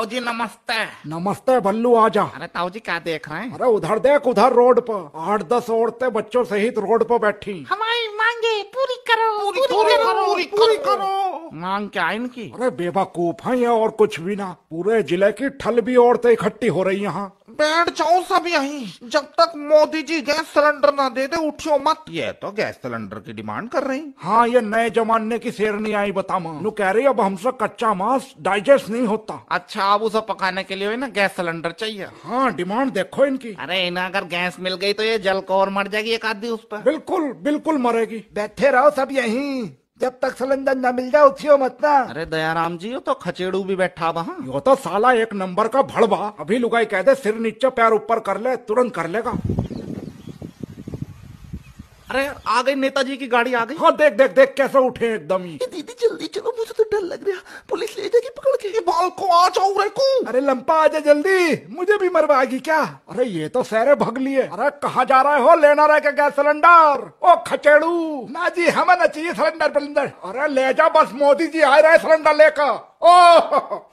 ताऊ जी नमस्ते नमस्ते बल्लू आजा अरे ताऊ जी क्या देख रहे हैं अरे उधर देख उधर रोड पर आठ दस औरतें बच्चों सहित रोड पर बैठी हमारी मांगे पूरी करो पूरी, पूरी करो, करो पूरी, पूरी करो, मांग क्या इनकी अरे बेबाकूफ है और कुछ भी ना पूरे जिले की ठल भी औरतें इकट्ठी हो रही यहाँ बैठ जाओ सब यहीं जब तक मोदी जी गैस सिलेंडर ना दे दे उठियो मत ये तो गैस सिलेंडर की डिमांड कर रही हाँ ये नए जमाने की शेरनी आई बता माँ कह रही अब हमसे कच्चा मांस डाइजेस्ट नहीं होता अच्छा अब उसे पकाने के लिए ना गैस सिलेंडर चाहिए हाँ डिमांड देखो इनकी अरे इन्हें अगर गैस मिल गई तो ये जल को और मर जाएगी एक आदि उस पर बिल्कुल बिल्कुल मरेगी बैठे रहो सब यही जब तक सिलेंडर न मिल जाए उठियो मत ना अरे दयाराम जी तो खचेड़ू भी बैठा वहाँ यो तो साला एक नंबर का भड़वा अभी लुगाई कह दे सिर नीचे पैर ऊपर कर ले तुरंत कर लेगा अरे आ गई नेताजी की गाड़ी आ गई हाँ देख देख देख कैसे उठे एकदम ही दीदी डर लग रहा पुलिस ले जाएगी पकड़ के बाल को आ जाओ रे को अरे लंपा आ जा जल्दी मुझे भी मरवाएगी क्या अरे ये तो सहरे भग लिए अरे कहा जा रहे हो लेना रहेगा गैस सिलेंडर ओ खचेड़ू ना जी हमें ना चाहिए सिलेंडर बिलेंडर अरे ले जा बस मोदी जी आ रहे सिलेंडर लेकर ओह